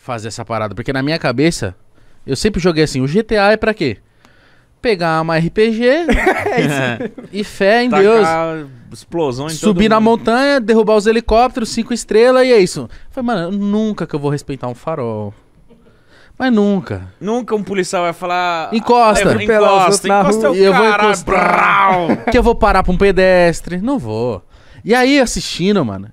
fazer essa parada. Porque na minha cabeça, eu sempre joguei assim: o GTA é pra quê? Pegar uma RPG é e fé em Tacar Deus. Explosão em Subir na mundo. montanha, derrubar os helicópteros, cinco estrelas e é isso. Falei, mano, nunca que eu vou respeitar um farol. Mas nunca. Nunca um policial vai falar. Encosta! Ah, encosta, encosta, eu vou encostar. que eu vou parar pra um pedestre. Não vou. E aí, assistindo, mano,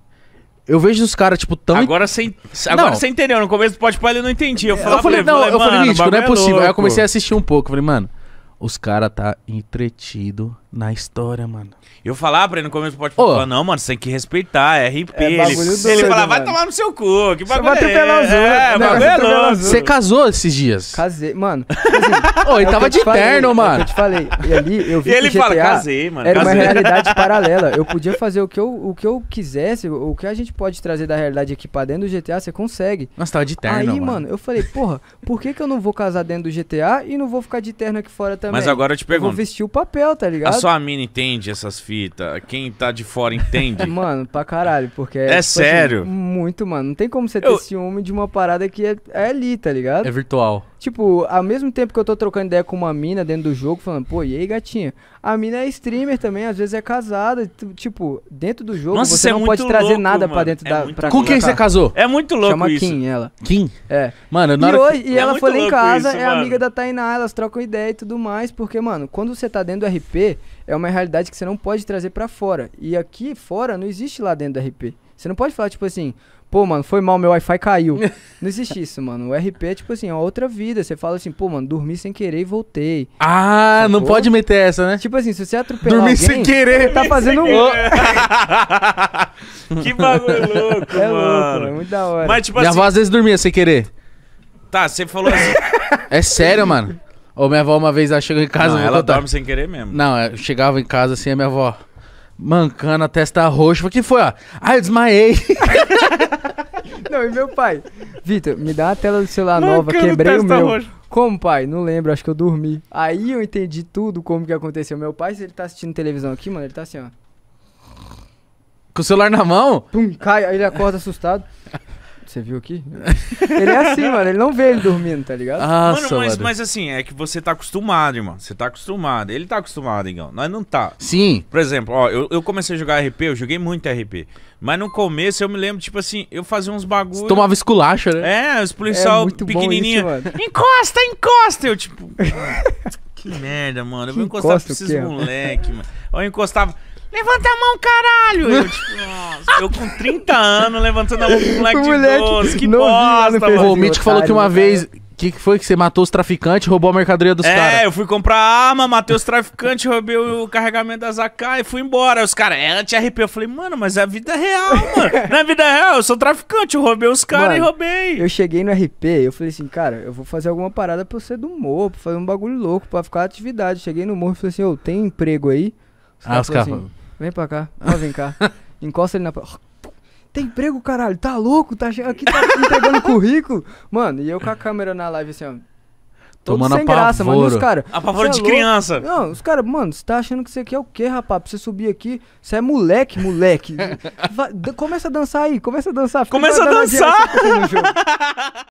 eu vejo os caras, tipo, tão. Agora você agora você entendeu. No começo do pode ele não entendia. Eu, falava, eu falei, não, eu falei, mítico, não é, é possível. Aí eu comecei a assistir um pouco. Eu falei, mano, os caras tá entretido na história, mano. Eu falava pra ele no começo pode falar, não, mano, você tem que respeitar, é RP. É ele doido, ele vai tomar no seu cu, que bagulho você é? Azul, é, bagulho é louco. Você casou esses dias? Casei, mano. Tipo assim, Ô, ele é tava de falei, terno, é mano. É eu te falei, e ali eu vi e ele GTA fala, casei, mano. Era casei. uma realidade paralela, eu podia fazer o que eu, o que eu quisesse, o que a gente pode trazer da realidade aqui pra dentro do GTA, você consegue. Nossa, tava de terno, Aí, mano. mano, eu falei, porra, por que que eu não vou casar dentro do GTA e não vou ficar de terno aqui fora também? Mas agora eu te pergunto. Eu vou vestir o papel, tá ligado? só a tá- mina entende essas fitas. Quem tá de fora entende. mano, pra caralho, porque... É tipo, assim, sério? Assim, muito, mano. Não tem como você ter eu... ciúme de uma parada que é, é ali, tá ligado? É virtual. Tipo, ao mesmo tempo que eu tô trocando ideia com uma mina dentro do jogo, falando, pô, e aí, gatinha? A mina é streamer também, às vezes é casada. Tipo, dentro do jogo, Nossa, você é não é pode louco, trazer nada para dentro é da. Pra com quem você casou? É muito louco, Chama isso. Kim, ela. Kim? É. Mano, na e, hoje, que... e é ela foi lá em casa, isso, é mano. amiga da Tainá, elas trocam ideia e tudo mais, porque, mano, quando você tá dentro do RP, é uma realidade que você não pode trazer para fora. E aqui fora não existe lá dentro do RP. Você não pode falar, tipo assim, Pô, mano, foi mal, meu Wi-Fi caiu. Não existe isso, mano. O RP é tipo assim, é outra vida. Você fala assim, pô, mano, dormi sem querer e voltei. Ah, não pode meter essa, né? Tipo assim, se você atropelar dormi alguém... Dormi sem querer! Tá fazendo um... que bagulho louco, é mano. Louco, é muito da hora. Mas, tipo minha assim... avó às vezes dormia sem querer. Tá, você falou assim... é sério, mano. Ou minha avó uma vez, ela chegou em casa... Não, ela contar. dorme sem querer mesmo. Não, eu chegava em casa assim, a minha avó... Mancando, a testa roxa. O que foi, ó? Ah, eu desmaiei. Não, e meu pai? Vitor, me dá a tela do celular Mancando nova, quebrei o meu. Roxa. Como, pai? Não lembro, acho que eu dormi. Aí eu entendi tudo como que aconteceu. Meu pai, se ele tá assistindo televisão aqui, mano, ele tá assim, ó. Com o celular na mão? Pum, cai, aí ele acorda assustado. Você viu aqui? ele é assim, mano. Ele não vê ele dormindo, tá ligado? Ah, mano, mas, mas assim, é que você tá acostumado, irmão. Você tá acostumado. Ele tá acostumado, Igão. Nós não tá. Sim. Por exemplo, ó, eu, eu comecei a jogar RP, eu joguei muito RP. Mas no começo eu me lembro, tipo assim, eu fazia uns bagulhos Você tomava esculacha, né? É, os policial é pequenininho. Isso, encosta, encosta! Eu, tipo. Ah, que merda, mano. Eu vou encostar pra esses moleque, mano. Eu encostava. Levanta a mão, caralho! Eu, tipo, nossa, eu com 30 anos levantando a mão pro moleque, moleque de 12, que bosta, mano. O Mítico falou que uma vez o que, que foi que você matou os traficantes, roubou a mercadoria dos caras? É, eu fui comprar arma, matei os traficantes, roubei o carregamento das AK e fui embora. os caras, é anti-RP. Eu falei, mano, mas é a vida real, mano. Na vida real, eu sou traficante, eu roubei os caras e roubei. Eu cheguei no RP, eu falei assim, cara, eu vou fazer alguma parada pra eu ser do morro, pra fazer um bagulho louco, pra ficar atividade. Cheguei no morro e falei assim, ô, oh, tem emprego aí? Os ah, os caras assim, Vem pra cá, ó, vem cá. Encosta ele na. Tem emprego, caralho, tá louco? Tá aqui tá entregando currículo. Mano, e eu com a câmera na live assim, ó. Tomando sem apavoro. graça, mano. E os cara, favor é de é criança. Não, os caras, mano, você tá achando que você é o quê, rapaz? Pra você subir aqui, você é moleque, moleque. Vai, começa a dançar aí, começa a dançar. Começa a dançar!